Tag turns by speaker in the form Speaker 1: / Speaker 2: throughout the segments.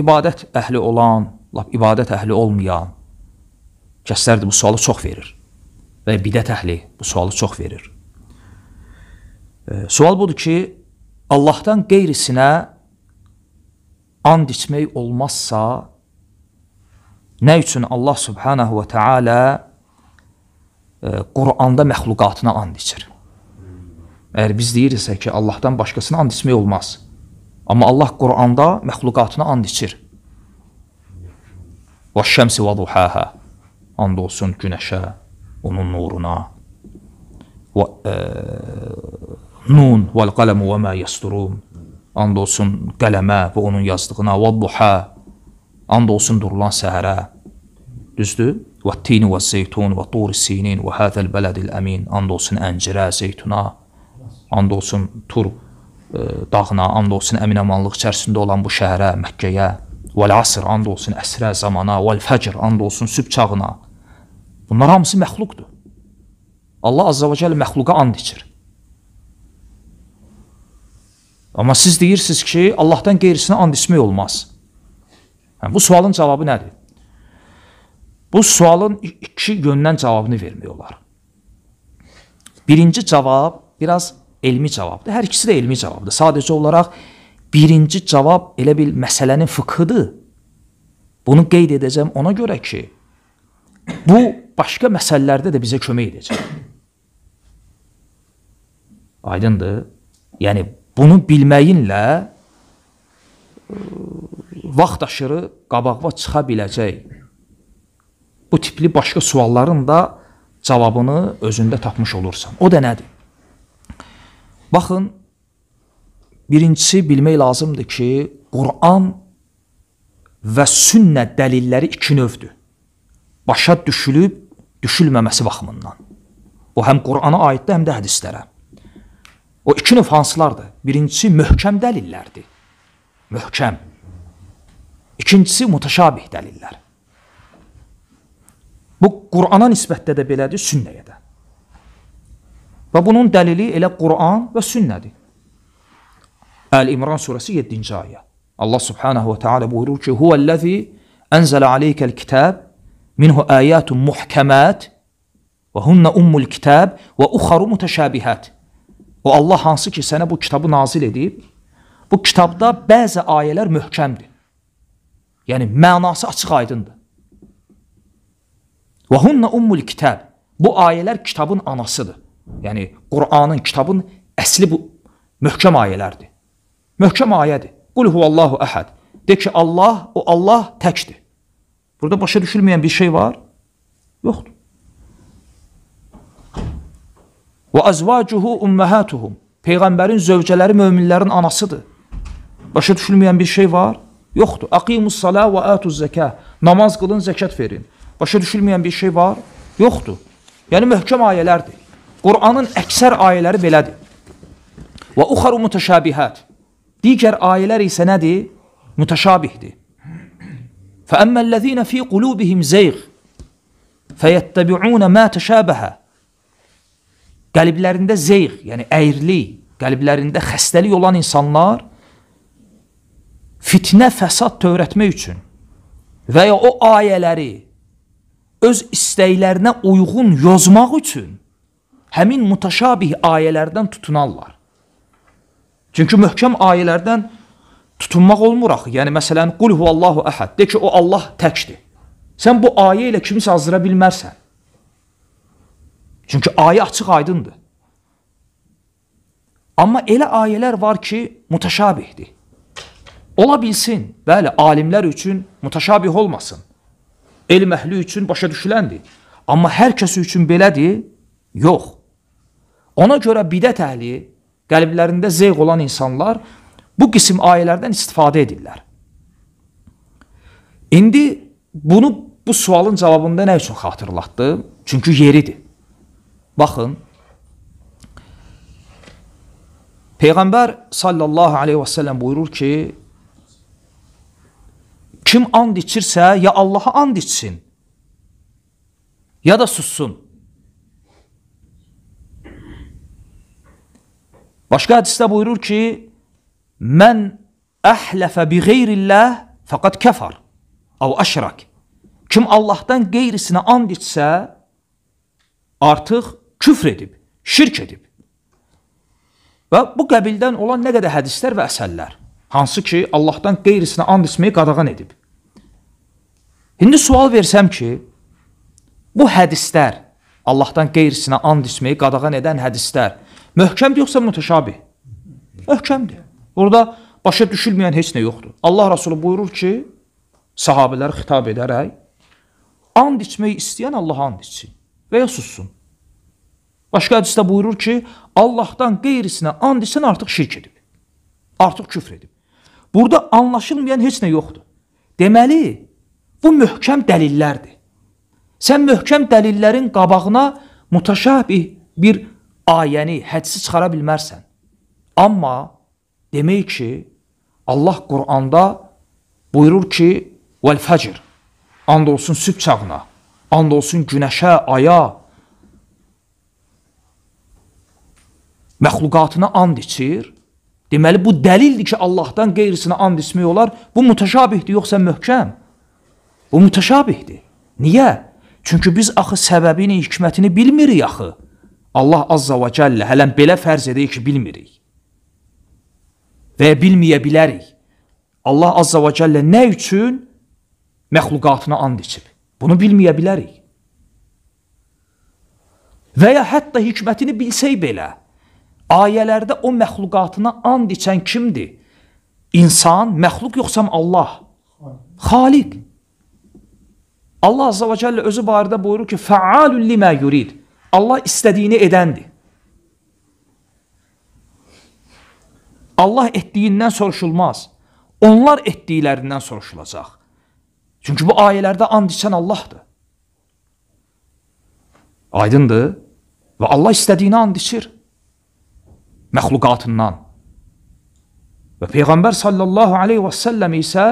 Speaker 1: ibadət əhli olan, lap ibadət əhli olmayan kəslər də bu sualı çox verir. Və bidət əhli bu sualı çox verir. E, sual budur ki, Allahdan qeyrisinə and içmək olmazsa, nə üçün Allah subhanahu və teala e, Quranda məxluqatına and içir? Əgər biz deyiriksə ki, Allahdan başqasına and içmək olmaz, Amma Allah Quranda məxluqatına and içir. Və şəmsi və duhəhə And olsun günəşə, onun nuruna. Və, e, nun və qələmu və mə yəsturun And olsun qələmə və onun yazdığına. Və duhə And olsun durulan səhərə. Düzdür? Və tini və zeytun və turi sinin və həzəl bələdil əmin And olsun əncirə, zeytuna. And olsun turb dağına, and olsun əminamanlıq içərisində olan bu şəhərə, Məkkəyə, vəl asr, and olsun əsrə zamana, vəl fəcr, and olsun sübh çağına. Bunlar hamısı məxluqdur. Allah Azza və Cəll məxluqa and içir. Amma siz deyirsiniz ki, Allahdan qeyrisinə and içmək olmaz. Yəni, bu sualın cavabı nədir? Bu sualın iki yöndən cavabını vermək olar. Birinci cavab biraz elmi cavabdır. Hər ikisi də elmi cavabdır. Sadəcə olaraq birinci cavab elə bil məsələnin fıqhidir. Bunu qeyd edəcəm ona görə ki, bu başqa məsələlərdə də bizə kömək edəcək. Aydındır? Yəni bunu bilməyinlə vaxt aşırı qabağa çıxa biləcək. Bu tipli başqa sualların da cavabını özündə tapmış olursan. O da nədir? Baxın, birincisi bilmək lazımdır ki, Quran və sünnə dəlilləri iki növdür. Başa düşülüb, düşülməməsi baxımından. O həm Qurana aiddir, həm də hədislərə. O iki növ hansılardır? Birincisi möhkəm dəlillərdir. Möhkəm. İkincisi mutaşabih dəlillər. Bu Qurana nisbətdə də belədir, sünnəyə də. Və bunun dəlili elə Quran və sünnədir. Əl-İmran surəsi 7-ci ayə. Allah subhanahu və teala buyurur ki, Huvəl-ləzi ənzələ aləykəl kitab, minhu əyətun muhkəmət, və hunnə ummul kitab və uxaru mütəşəbihət. O Allah hansı ki, sənə bu kitabı nazil edib, bu kitabda bəzi ayələr möhkəmdir. Yəni, mənası açıq aydındır. Və hunnə ummul kitab, bu ayələr kitabın anasıdır. Yəni Qur'anın, kitabın əsli bu möhkəm ayələrdir. Möhkəm ayədir. Qul huvallahu əhəd. De ki, Allah, o Allah təkdir. Burada başa düşülməyən bir şey var? Yoxdur. Və əzvacuhu ümməhətuhum. Peyğəmbərin zövcələri möminlərin anasıdır. Başa düşülməyən bir şey var? Yoxdur. Aqimus salə və ətuz zəkə. Namaz qılın, zəkat verin. Başa düşülməyən bir şey var? Yoxdur. Yəni möhkəm ayələrdir. Quranın əksər ayələri belədir. Və uxaru mütəşabihət. Digər ayələr isə nədir? Mütəşabihdir. فأما الذين في قلوبهم زيغ فيتبعون ما تشابه qəlblərində zeyğ, yəni əyirlik, qəlblərində xəstəlik olan insanlar fitnə, fəsad törətmək üçün və ya o ayələri öz istəklərinə uyğun yozmaq üçün həmin mutaşabih ayələrdən tutunarlar. Çünki möhkəm ayələrdən tutunmaq olmur axı. Yəni, məsələn, qul huvallahu əhəd, de ki, o Allah təkdir. Sən bu ayə ilə kimisə azdıra bilmərsən. Çünki ayə açıq aydındır. Amma elə ayələr var ki, mutaşabihdir. Ola bilsin, bəli, alimlər üçün mutaşabih olmasın. Elm əhli üçün başa düşüləndir. Amma hər kəs üçün belədir? Yox. Ona görə bidət əhli, qəlblərində zeyq olan insanlar bu qisim ayələrdən istifadə edirlər. İndi bunu bu sualın cavabında nə üçün xatırlatdı? Çünki yeridir. Baxın, Peyğəmbər sallallahu aleyhi və səlləm buyurur ki, kim and içirsə, ya Allaha and içsin, ya da sussun. Başqa hədisdə buyurur ki, mən əhləfə bi qeyrilləh fəqat kəfar, av əşrak. Kim Allahdan qeyrisinə and içsə, artıq küfr edib, şirk edib. Və bu qəbildən olan nə qədər hədislər və əsərlər, hansı ki, Allahdan qeyrisinə and içməyi qadağan edib. İndi sual versəm ki, bu hədislər, Allahdan qeyrisinə and içməyi qadağan edən hədislər, Möhkəmdir yoxsa mütəşabih? Möhkəmdir. Burada başa düşülməyən heç nə yoxdur. Allah Rasulü buyurur ki, sahabələr xitab edərək, and içmək istəyən Allaha and içsin və ya sussun. Başqa hədisdə buyurur ki, Allahdan qeyrisinə and içsən artıq şirk edib, artıq küfr edib. Burada anlaşılmayan heç nə yoxdur. Deməli, bu möhkəm dəlillərdir. Sən möhkəm dəlillərin qabağına mütəşabih bir ayəni, hədsi çıxara bilmərsən. Amma demək ki, Allah Quranda buyurur ki, "Vəl-fəcr" and olsun sübh çağına, and olsun günəşə, aya, məxluqatına and içir. Deməli, bu dəlildir ki, Allahdan qeyrisinə and içmək olar. Bu mütəşabihdir, yoxsa möhkəm. Bu mütəşabihdir. Niyə? Çünki biz axı səbəbini, hikmətini bilmirik axı. Allah Azza və Kəllə hələn belə fərz edir ki, bilmirik. Və bilməyə bilərik. Allah Azza və Kəllə nə üçün məxluqatına and içib? Bunu bilməyə bilərik. Və ya hətta hikmətini bilsək belə, ayələrdə o məxluqatına and içən kimdir? İnsan, məxluq yoxsam Allah, xaliq. Allah Azza və Kəllə özü barədə buyurur ki, fəalun limə yurid. Allah istədiyini edəndir. Allah etdiyindən soruşulmaz. Onlar etdiklərindən soruşulacaq. Çünki bu ayələrdə and içən Allahdır. Aydındır? Və Allah istədiyini and içir. Məxluqatından. Və Peyğəmbər sallallahu aleyhi və səlləm isə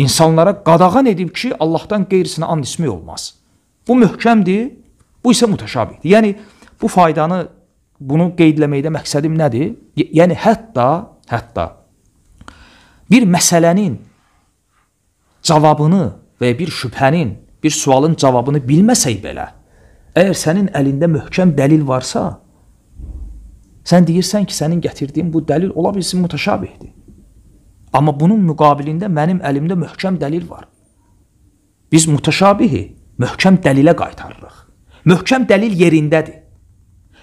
Speaker 1: insanlara qadağan edib ki, Allahdan qeyrisinə and içmək olmaz. Bu möhkəmdir Bu isə mütəşabihdir. Yəni bu faydanı bunu qeydləməkdə məqsədim nədir? Yəni hətta hətta bir məsələnin cavabını və ya bir şübhənin, bir sualın cavabını bilməsək belə, əgər sənin əlində möhkəm dəlil varsa, sən deyirsən ki, sənin gətirdiyin bu dəlil ola bilsin mütəşabihdir. Amma bunun müqabilində mənim əlimdə möhkəm dəlil var. Biz mütəşabihi möhkəm dəlilə qaytarırıq. Möhkəm dəlil yerindədir.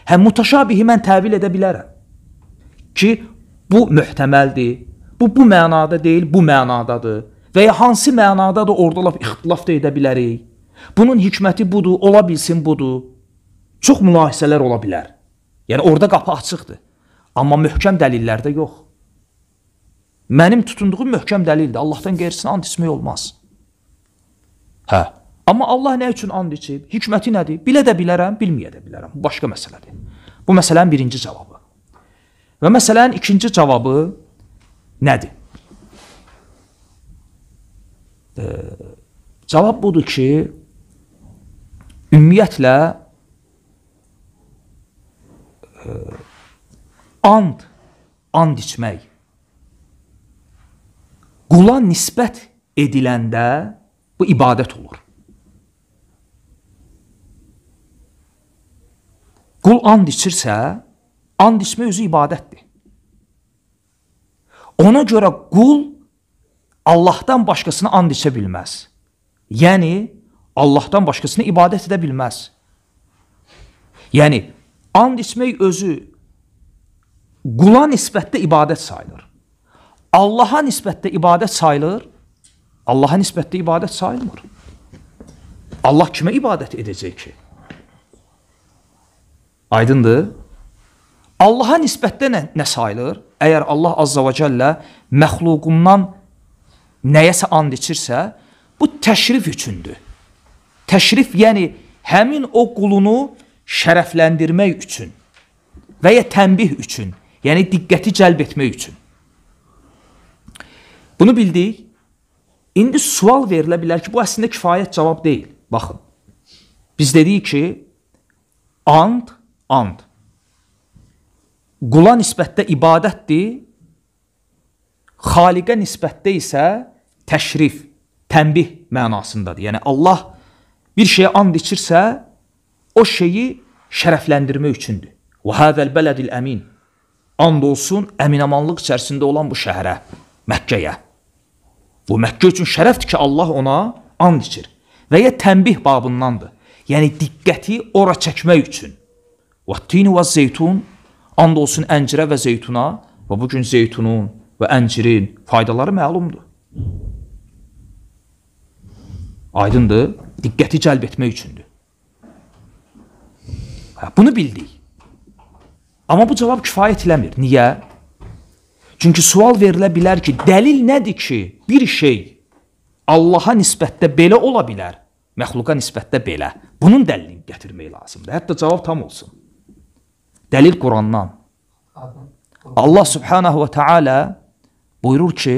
Speaker 1: Hə mutaşabihi mən təvil edə bilərəm ki, bu möhtəməldir. Bu bu mənada deyil, bu mənadadır. Və ya hansı mənadadır, orada lap ixtilaf da edə bilərik. Bunun hikməti budur, ola bilsin budur. Çox mülahisələr ola bilər. Yəni orada qapı açıqdır. Amma möhkəm dəlillərdə yox. Mənim tutunduğum möhkəm dəlildir. Allahdan qeyrisinə and içmək olmaz. Hə. Amma Allah nə üçün and içib? Hikməti nədir? Bilə də bilərəm, bilməyə də bilərəm. Bu başqa məsələdir. Bu məsələnin birinci cavabı. Və məsələnin ikinci cavabı nədir? E, cavab budur ki, ümumiyyətlə e, and and içmək qula nisbət ediləndə bu ibadət olur. Qul and içirsə, and içmək özü ibadətdir. Ona görə qul Allahdan başqasına and içə bilməz. Yəni, Allahdan başqasına ibadət edə bilməz. Yəni, and içmək özü qula nisbətdə ibadət sayılır. Allaha nisbətdə ibadət sayılır, Allaha nisbətdə ibadət sayılmır. Allah kimə ibadət edəcək ki? Aydındır? Allaha nisbətdə nə, nə sayılır? Əgər Allah azza və cəllə məxluqundan nəyəsə and içirsə, bu təşrif üçündür. Təşrif, yəni həmin o qulunu şərəfləndirmək üçün və ya tənbih üçün, yəni diqqəti cəlb etmək üçün. Bunu bildik. İndi sual verilə bilər ki, bu əslində kifayət cavab deyil. Baxın, biz dedik ki, and and. Qula nisbətdə ibadətdir, xaliqə nisbətdə isə təşrif, tənbih mənasındadır. Yəni Allah bir şeyə and içirsə, o şeyi şərəfləndirmək üçündür. Və hədəl bələdil əmin. And olsun əminamanlıq içərisində olan bu şəhərə, Məkkəyə. Bu Məkkə üçün şərəfdir ki, Allah ona and içir. Və ya tənbih babındandır. Yəni diqqəti ora çəkmək üçün. Vattini və zeytun, and olsun əncirə və zeytuna və bugün zeytunun və əncirin faydaları məlumdur. Aydındır, diqqəti cəlb etmək üçündür. Bunu bildik. Amma bu cavab kifayət eləmir. Niyə? Çünki sual verilə bilər ki, dəlil nədir ki, bir şey Allaha nisbətdə belə ola bilər, məxluqa nisbətdə belə. Bunun dəlilini gətirmək lazımdır. Hətta cavab tam olsun. Dəlil Qurandan. Allah subhanahu və Taala buyurur ki: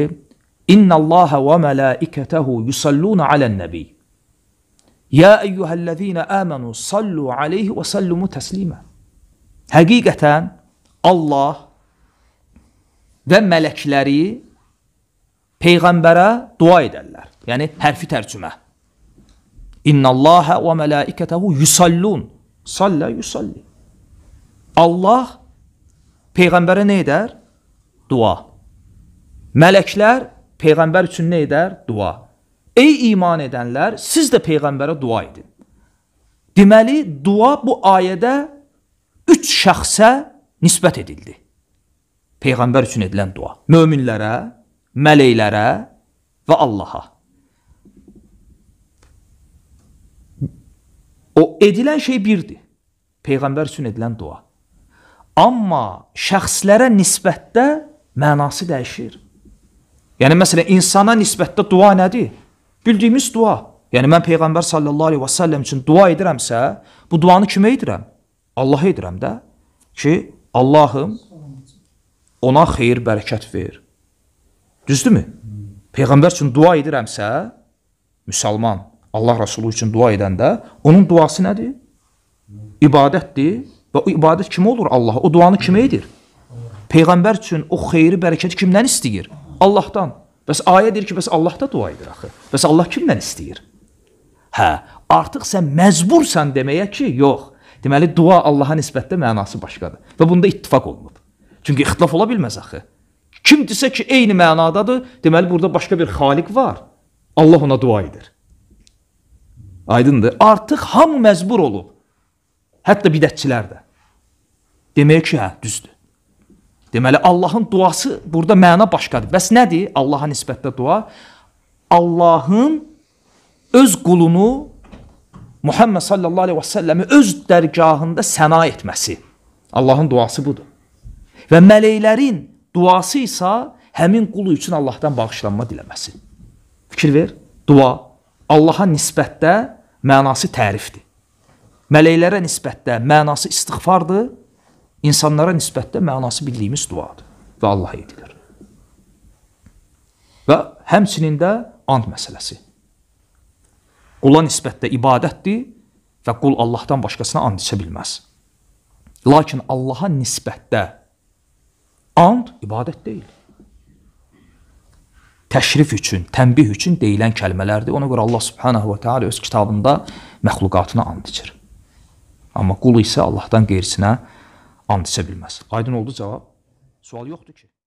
Speaker 1: "İnna Allaha və mələikətəhu yusalluna alən-nəbi. Ya eyyuhellezina amanu sallu alayhi və sallimu təslimə." Həqiqətən Allah və mələkləri peyğəmbərə dua edərlər. Yəni hərfi tərcümə. İnna Allaha və mələikətəhu yusallun. Salla yusalli. Allah Peyğəmbərə nə edər? Dua. Mələklər Peyğəmbər üçün nə edər? Dua. Ey iman edənlər, siz də Peyğəmbərə dua edin. Deməli, dua bu ayədə üç şəxsə nisbət edildi. Peyğəmbər üçün edilən dua. Möminlərə, mələklərə və Allaha. O edilən şey birdir. Peyğəmbər üçün edilən dua. Amma şəxslərə nisbətdə mənası dəyişir. Yəni məsələn insana nisbətdə dua nədir? Bildiyimiz dua. Yəni mən peyğəmbər sallallahu əleyhi və səlləm üçün dua edirəmsə, bu duanı kimə edirəm? Allaha edirəm də ki, Allahım ona xeyir, bərəkət ver. Düzdürmü? Peyğəmbər üçün dua edirəmsə, müsəlman Allah Rəsulu üçün dua edəndə onun duası nədir? İbadətdir. Və o ibadət kim olur Allaha? O duanı kimə edir? Peyğəmbər üçün o xeyri, bərəkəti kimdən istəyir? Allahdan. Bəs ayə deyir ki, bəs Allah da dua edir axı. Bəs Allah kimdən istəyir? Hə, artıq sən məcbursan deməyə ki, yox. Deməli, dua Allaha nisbətdə mənası başqadır. Və bunda ittifaq olunub. Çünki ixtilaf ola bilməz axı. Kim desə ki, eyni mənadadır, deməli, burada başqa bir xaliq var. Allah ona dua edir. Aydındır. Artıq hamı məcbur olub hətta bidətçilər də. Demək ki, hə, düzdür. Deməli, Allahın duası burada məna başqadır. Bəs nədir Allaha nisbətdə dua? Allahın öz qulunu Muhammed sallallahu aleyhi və səlləmi öz dərgahında səna etməsi. Allahın duası budur. Və mələklərin duası isə həmin qulu üçün Allahdan bağışlanma diləməsi. Fikir ver, dua Allaha nisbətdə mənası tərifdir. Mələklərə nisbətdə mənası istighfardır, insanlara nisbətdə mənası bildiyimiz duadır və Allah edilir. Və həmçinin də and məsələsi. Qula nisbətdə ibadətdir və qul Allahdan başqasına and içə bilməz. Lakin Allaha nisbətdə and ibadət deyil. Təşrif üçün, tənbih üçün deyilən kəlmələrdir. Ona görə Allah subhanahu və teala öz kitabında məxluqatına and içir. Amma qul isə Allahdan qeyrisinə and içə bilməz. Aydın oldu cavab? Sual yoxdur ki.